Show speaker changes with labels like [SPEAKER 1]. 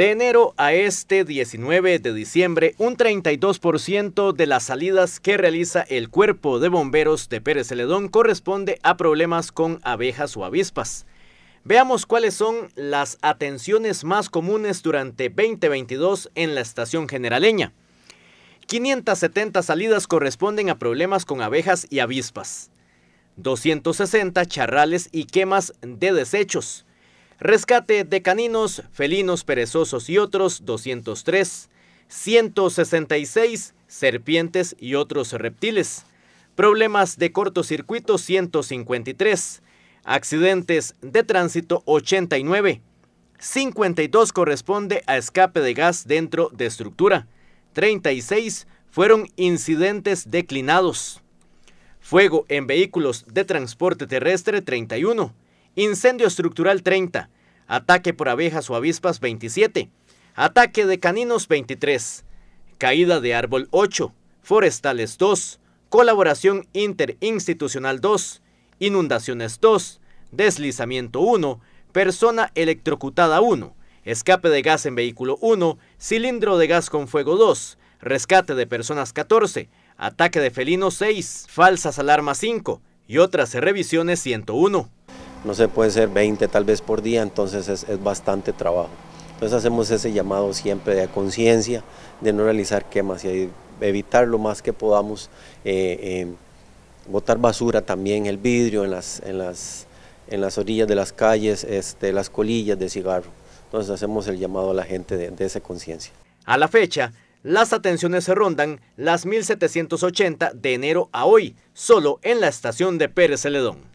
[SPEAKER 1] De enero a este 19 de diciembre, un 32% de las salidas que realiza el Cuerpo de Bomberos de Pérez Celedón corresponde a problemas con abejas o avispas. Veamos cuáles son las atenciones más comunes durante 2022 en la estación generaleña. 570 salidas corresponden a problemas con abejas y avispas. 260 charrales y quemas de desechos. Rescate de caninos, felinos perezosos y otros 203, 166 serpientes y otros reptiles. Problemas de cortocircuito 153, accidentes de tránsito 89. 52 corresponde a escape de gas dentro de estructura. 36 fueron incidentes declinados. Fuego en vehículos de transporte terrestre 31 incendio estructural 30, ataque por abejas o avispas 27, ataque de caninos 23, caída de árbol 8, forestales 2, colaboración interinstitucional 2, inundaciones 2, deslizamiento 1, persona electrocutada 1, escape de gas en vehículo 1, cilindro de gas con fuego 2, rescate de personas 14, ataque de felinos 6, falsas alarmas 5 y otras revisiones 101
[SPEAKER 2] no se puede ser 20 tal vez por día, entonces es, bastante trabajo. Entonces hacemos ese llamado siempre de conciencia, de no realizar quemas y evitar lo más que podamos eh, eh, botar basura también, el vidrio en las, orillas de las calles, este, las colillas de cigarro. Entonces hacemos el llamado a la gente de, de esa conciencia.
[SPEAKER 1] A la fecha, las atenciones se rondan las 1.780 de enero a hoy, solo en la estación de Pérez Celedón.